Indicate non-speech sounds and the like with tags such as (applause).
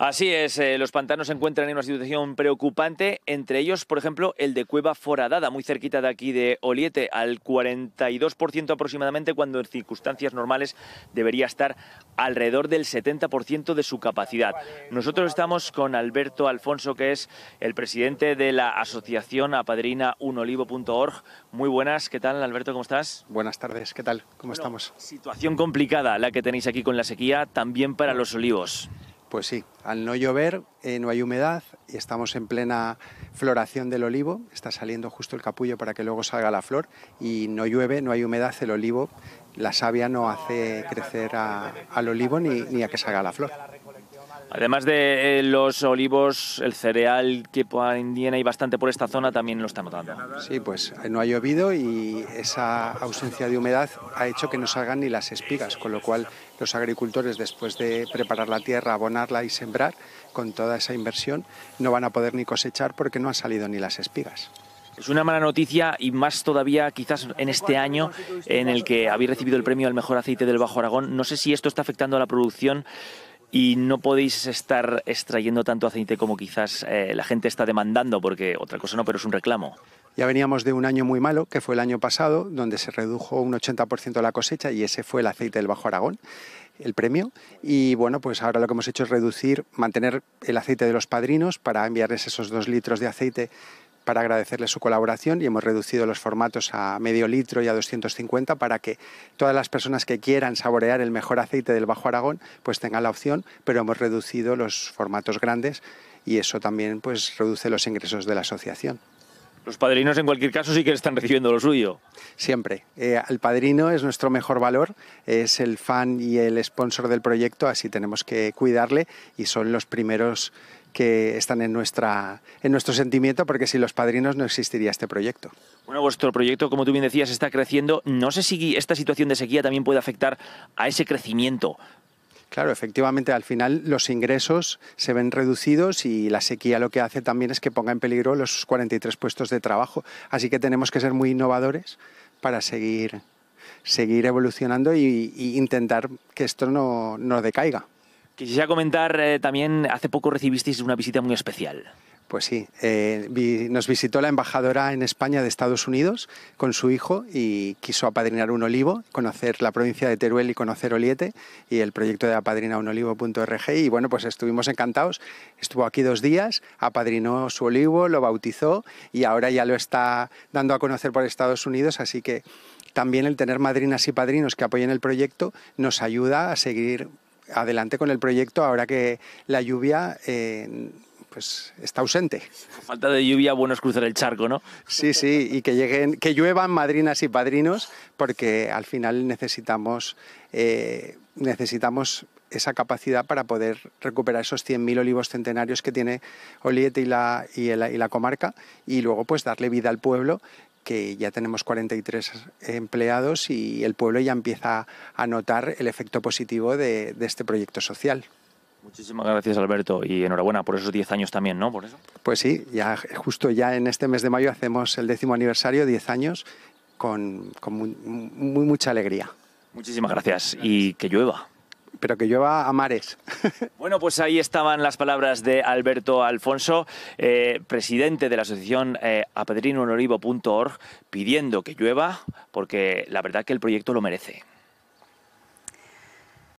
Así es, eh, los pantanos se encuentran en una situación preocupante, entre ellos, por ejemplo, el de Cueva Foradada, muy cerquita de aquí de Oliete, al 42% aproximadamente, cuando en circunstancias normales debería estar alrededor del 70% de su capacidad. Nosotros estamos con Alberto Alfonso, que es el presidente de la asociación apadrinaunolivo.org. Muy buenas, ¿qué tal, Alberto? ¿Cómo estás? Buenas tardes, ¿qué tal? ¿Cómo estamos? Situación complicada la que tenéis aquí con la sequía, también para los olivos. Pues sí, al no llover eh, no hay humedad y estamos en plena floración del olivo, está saliendo justo el capullo para que luego salga la flor y no llueve, no hay humedad, el olivo, la savia no hace crecer al olivo ni a que salga la flor. Además de eh, los olivos, el cereal que indiana y bastante por esta zona también lo está notando. Sí, pues eh, no ha llovido y esa ausencia de humedad ha hecho que no salgan ni las espigas, con lo cual los agricultores después de preparar la tierra, abonarla y sembrar, con toda esa inversión, no van a poder ni cosechar porque no han salido ni las espigas. Es una mala noticia y más todavía quizás en este año en el que habéis recibido el premio al mejor aceite del Bajo Aragón. No sé si esto está afectando a la producción y no podéis estar extrayendo tanto aceite como quizás eh, la gente está demandando, porque otra cosa no, pero es un reclamo. Ya veníamos de un año muy malo, que fue el año pasado, donde se redujo un 80% la cosecha y ese fue el aceite del Bajo Aragón el premio y bueno pues ahora lo que hemos hecho es reducir mantener el aceite de los padrinos para enviarles esos dos litros de aceite para agradecerles su colaboración y hemos reducido los formatos a medio litro y a 250 para que todas las personas que quieran saborear el mejor aceite del Bajo Aragón pues tengan la opción, pero hemos reducido los formatos grandes y eso también pues reduce los ingresos de la asociación. Los padrinos, en cualquier caso, sí que están recibiendo lo suyo. Siempre. el eh, padrino es nuestro mejor valor, es el fan y el sponsor del proyecto, así tenemos que cuidarle y son los primeros que están en, nuestra, en nuestro sentimiento, porque sin los padrinos no existiría este proyecto. Bueno, vuestro proyecto, como tú bien decías, está creciendo. No sé si esta situación de sequía también puede afectar a ese crecimiento Claro, efectivamente, al final los ingresos se ven reducidos y la sequía lo que hace también es que ponga en peligro los 43 puestos de trabajo. Así que tenemos que ser muy innovadores para seguir, seguir evolucionando e intentar que esto no, decaiga. Quisiera comentar eh, también, hace poco recibisteis una visita muy especial. Pues sí, eh, nos visitó la embajadora en España de Estados Unidos con su hijo y quiso apadrinar un olivo, conocer la provincia de Teruel y conocer Oliete y el proyecto de apadrinaunolivo.org y bueno, pues estuvimos encantados. Estuvo aquí dos días, apadrinó su olivo, lo bautizó y ahora ya lo está dando a conocer por Estados Unidos, así que también el tener madrinas y padrinos que apoyen el proyecto nos ayuda a seguir adelante con el proyecto ahora que la lluvia... Eh, pues está ausente. Falta de lluvia, bueno es cruzar el charco, ¿no? Sí, sí, y que lleguen, que lluevan madrinas y padrinos, porque al final necesitamos, eh, necesitamos esa capacidad para poder recuperar esos 100.000 olivos centenarios que tiene Oliete y la, comarca, y luego pues darle vida al pueblo, que ya tenemos 43 empleados y el pueblo ya empieza a notar el efecto positivo de este proyecto social. Muchísimas gracias, Alberto, y enhorabuena por esos 10 años también, ¿no? Por eso. Pues sí, ya justo ya en este mes de mayo hacemos el décimo aniversario, 10 años, con, muy, mucha alegría. Muchísimas gracias. y que llueva pero que llueva a mares. (laughs) Bueno, pues ahí estaban las palabras de Alberto Alfonso, eh, presidente de la asociación eh, pidiendo que llueva, porque la verdad que el proyecto lo merece.